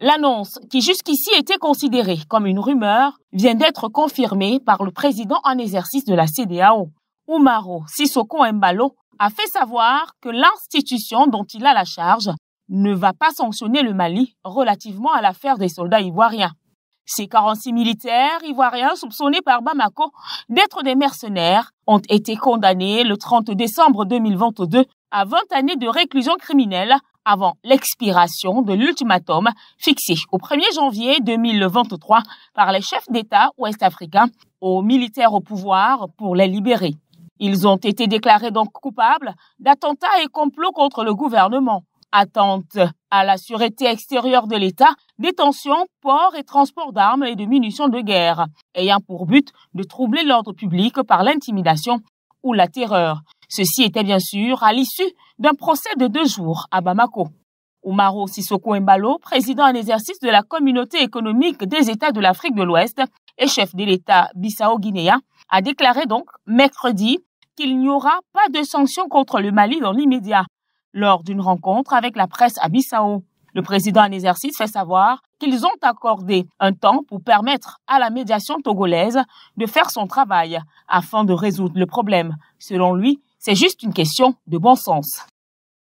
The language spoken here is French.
L'annonce, qui jusqu'ici était considérée comme une rumeur, vient d'être confirmée par le président en exercice de la CDAO. Umaro Sissoko Mbalo a fait savoir que l'institution dont il a la charge ne va pas sanctionner le Mali relativement à l'affaire des soldats ivoiriens. Ces 46 militaires ivoiriens soupçonnés par Bamako d'être des mercenaires ont été condamnés le 30 décembre 2022 à 20 années de réclusion criminelle avant l'expiration de l'ultimatum fixé au 1er janvier 2023 par les chefs d'État ouest-africains aux militaires au pouvoir pour les libérer. Ils ont été déclarés donc coupables d'attentats et complots contre le gouvernement, attentes à la sûreté extérieure de l'État, détention, port et transport d'armes et de munitions de guerre, ayant pour but de troubler l'ordre public par l'intimidation ou la terreur, Ceci était bien sûr à l'issue d'un procès de deux jours à Bamako. Umaro Sissoko Mbalo, président en exercice de la Communauté économique des États de l'Afrique de l'Ouest et chef de l'État Bissau-Guinéen, a déclaré donc mercredi qu'il n'y aura pas de sanctions contre le Mali dans l'immédiat lors d'une rencontre avec la presse à Bissau. Le président en exercice fait savoir qu'ils ont accordé un temps pour permettre à la médiation togolaise de faire son travail afin de résoudre le problème. Selon lui, c'est juste une question de bon sens.